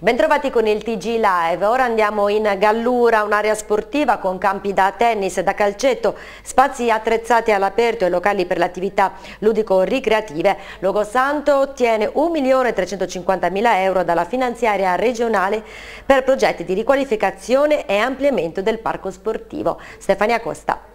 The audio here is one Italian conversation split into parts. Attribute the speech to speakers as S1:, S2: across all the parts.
S1: Bentrovati con il TG Live, ora andiamo in Gallura, un'area sportiva con campi da tennis, e da calcetto, spazi attrezzati all'aperto e locali per le attività ludico-ricreative. Logosanto ottiene 1.350.000 euro dalla finanziaria regionale per progetti di riqualificazione e ampliamento del parco sportivo. Stefania Costa.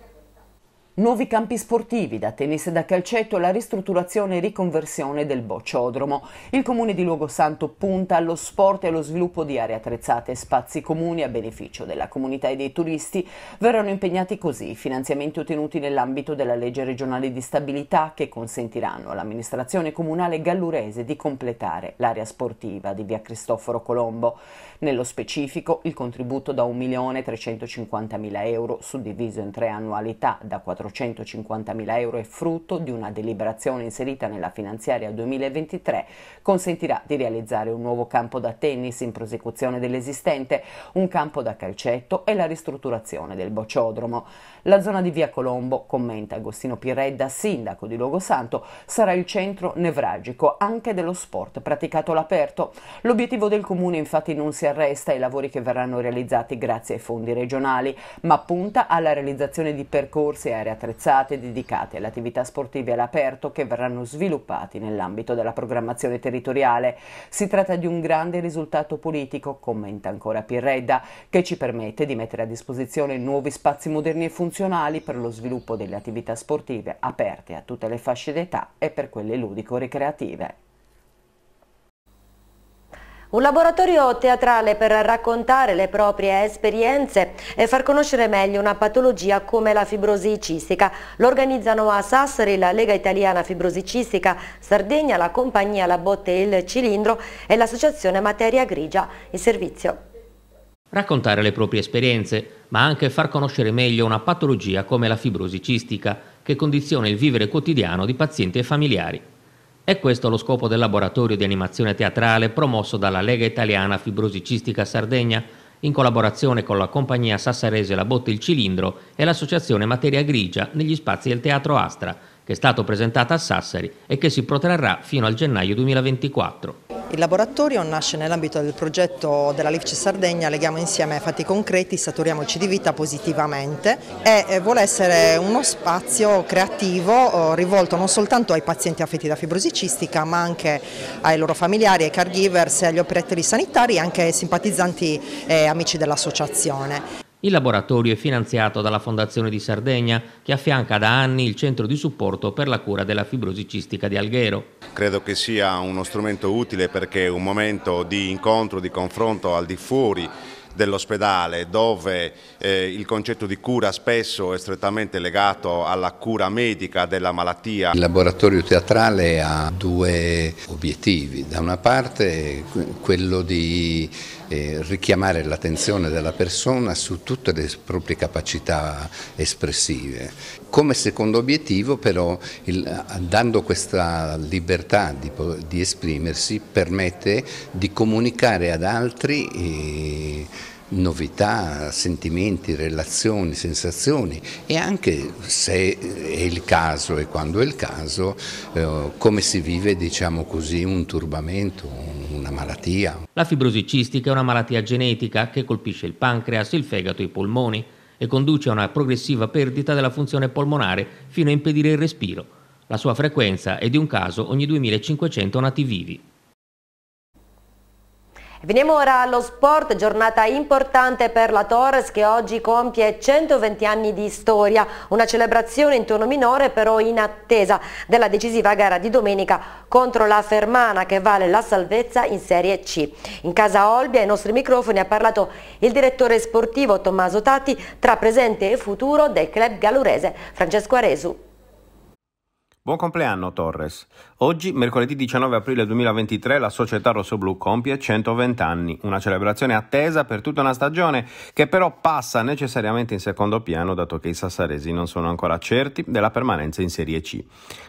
S1: Nuovi
S2: campi sportivi, da tennis e da calcetto, la ristrutturazione e riconversione del bocciodromo. Il comune di Luogosanto punta allo sport e allo sviluppo di aree attrezzate e spazi comuni a beneficio della comunità e dei turisti. Verranno impegnati così i finanziamenti ottenuti nell'ambito della legge regionale di stabilità che consentiranno all'amministrazione comunale gallurese di completare l'area sportiva di via Cristoforo Colombo. Nello specifico il contributo da 1.350.000 euro suddiviso in tre annualità da 400.000 450.000 euro e frutto di una deliberazione inserita nella finanziaria 2023 consentirà di realizzare un nuovo campo da tennis in prosecuzione dell'esistente, un campo da calcetto e la ristrutturazione del bocciodromo. La zona di Via Colombo, commenta Agostino Piredda, sindaco di Logosanto, sarà il centro nevralgico anche dello sport praticato all'aperto. L'obiettivo del comune infatti non si arresta ai lavori che verranno realizzati grazie ai fondi regionali, ma punta alla realizzazione di percorsi e aree attrezzate dedicate alle attività sportive all'aperto che verranno sviluppati nell'ambito della programmazione territoriale. Si tratta di un grande risultato politico, commenta ancora Pirredda, che ci permette di mettere a disposizione nuovi spazi moderni e funzionali per lo sviluppo delle attività sportive aperte a tutte le fasce d'età e per quelle ludico-recreative.
S1: Un laboratorio teatrale per raccontare le proprie esperienze e far conoscere meglio una patologia come la fibrosicistica. Lo organizzano a Sassari la Lega Italiana Fibrosicistica Sardegna, la compagnia La Botte e Il Cilindro e l'associazione Materia Grigia. Il servizio
S3: raccontare le proprie esperienze, ma anche far conoscere meglio una patologia come la fibrosi cistica, che condiziona il vivere quotidiano di pazienti e familiari. È questo lo scopo del laboratorio di animazione teatrale promosso dalla Lega Italiana Fibrosicistica Sardegna, in collaborazione con la compagnia sassarese La Botte il Cilindro e l'associazione Materia Grigia negli spazi del Teatro Astra, che è stato presentato a Sassari e che si protrarrà fino al gennaio 2024.
S2: Il laboratorio nasce nell'ambito del progetto della Livce Sardegna Leghiamo insieme fatti concreti, saturiamoci di vita positivamente e eh, vuole essere uno spazio creativo eh, rivolto non soltanto ai pazienti affetti da fibrosi cistica ma anche ai loro familiari, ai caregivers, agli operatori sanitari e anche ai simpatizzanti e eh, amici dell'associazione.
S3: Il laboratorio è finanziato dalla Fondazione di Sardegna, che affianca da anni il centro di supporto per la cura della fibrosi cistica di Alghero.
S4: Credo che sia uno strumento utile perché è un momento di incontro, di confronto al di fuori dell'ospedale dove eh, il concetto di cura spesso è strettamente legato alla cura medica della malattia. Il laboratorio teatrale ha due obiettivi, da una parte quello di eh, richiamare l'attenzione della persona su tutte le proprie capacità espressive. Come secondo obiettivo però, il, dando questa libertà di, di, esprimersi, permette di comunicare ad altri eh, novità, sentimenti, relazioni, sensazioni e anche se è il caso e quando è il caso eh, come si vive diciamo così un turbamento, una malattia.
S3: La fibrosi cistica è una malattia genetica che colpisce il pancreas, il fegato e i polmoni e conduce a una progressiva perdita della funzione polmonare fino a impedire il respiro. La sua frequenza è di un caso ogni 2500 nati vivi.
S1: Veniamo ora allo sport, giornata importante per la Torres che oggi compie 120 anni di storia, una celebrazione in tono minore però in attesa della decisiva gara di domenica contro la Fermana che vale la salvezza in Serie C. In casa Olbia ai nostri microfoni ha parlato il direttore sportivo Tommaso Tatti tra presente e futuro del club galurese Francesco Aresu.
S4: Buon compleanno Torres. Oggi, mercoledì 19 aprile 2023, la società rossoblù compie 120 anni, una celebrazione attesa per tutta una stagione che però passa necessariamente in secondo piano dato che i sassaresi non sono ancora certi della permanenza in Serie C.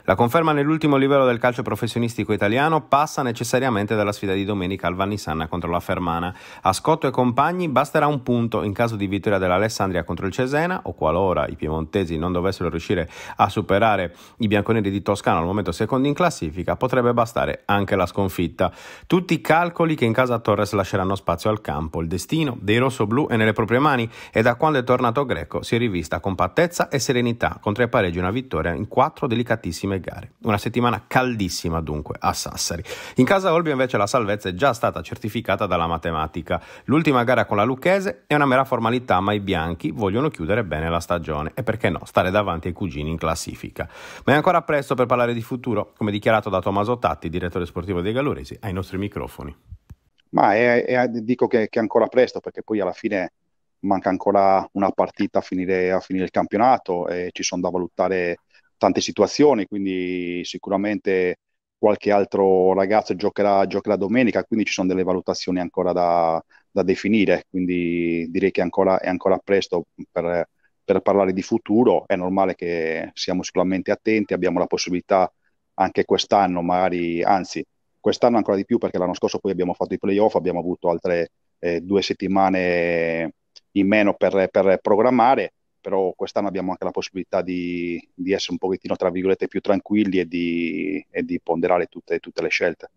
S4: La conferma nell'ultimo livello del calcio professionistico italiano passa necessariamente dalla sfida di domenica al Vannissanna contro la Fermana. A Scotto e compagni basterà un punto in caso di vittoria dell'Alessandria contro il Cesena o qualora i piemontesi non dovessero riuscire a superare i bianconi quindi di Toscana al momento secondo in classifica, potrebbe bastare anche la sconfitta. Tutti i calcoli che in casa Torres lasceranno spazio al campo, il destino dei rossoblù è nelle proprie mani e da quando è tornato Greco si è rivista compattezza e serenità con tre pareggi e una vittoria in quattro delicatissime gare. Una settimana caldissima dunque a Sassari. In casa Olbia invece la salvezza è già stata certificata dalla matematica. L'ultima gara con la Lucchese è una mera formalità, ma i bianchi vogliono chiudere bene la stagione e perché no, stare davanti ai cugini in classifica. Ma è ancora presto presto per parlare di futuro, come dichiarato da Tommaso Tatti, direttore sportivo dei Galloresi, ai nostri microfoni. Ma è, è, dico che, è ancora presto perché poi alla fine manca ancora una partita a finire, a finire il campionato e ci sono da valutare tante situazioni, quindi sicuramente qualche altro ragazzo giocherà, giocherà domenica, quindi ci sono delle valutazioni ancora da, da definire, quindi direi che ancora, è ancora presto per, per parlare di futuro è normale che siamo sicuramente attenti, abbiamo la possibilità anche quest'anno, magari, anzi, quest'anno ancora di più perché l'anno scorso poi abbiamo fatto i playoff, abbiamo avuto altre eh, due settimane in meno per, per, programmare, però quest'anno abbiamo anche la possibilità di, di essere un pochettino, tra virgolette, più tranquilli e di, e di ponderare tutte, tutte le scelte.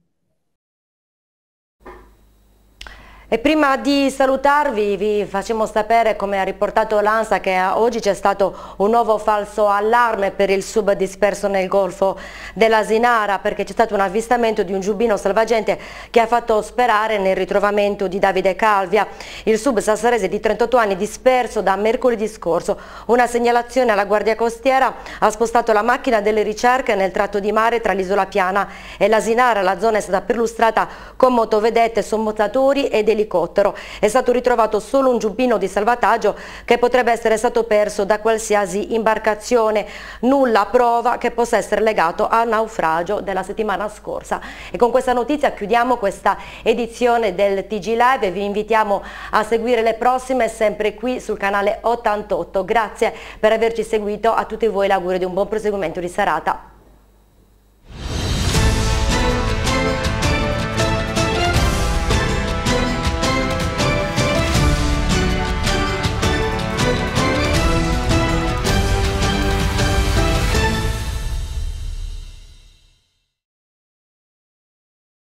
S1: E prima di salutarvi vi facciamo sapere, come ha riportato l'ANSA, che oggi c'è stato un nuovo falso allarme per il sub disperso nel golfo della Sinara perché c'è stato un avvistamento di un giubbino salvagente che ha fatto sperare nel ritrovamento di Davide Calvia. Il sub sassarese di 38 anni disperso da mercoledì scorso. Una segnalazione alla Guardia Costiera ha spostato la macchina delle ricerche nel tratto di mare tra l'isola piana e la Sinara. La zona è stata perlustrata con motovedette, sommozzatori e dei elicottero. è stato ritrovato solo un giubbino di salvataggio che potrebbe essere stato perso da qualsiasi imbarcazione. Nulla prova che possa essere legato al naufragio della settimana scorsa. E con questa notizia chiudiamo questa edizione del TG Live e vi invitiamo a seguire le prossime sempre qui sul canale 88. Grazie per averci seguito, a tutti voi l'augurio di un buon proseguimento di serata.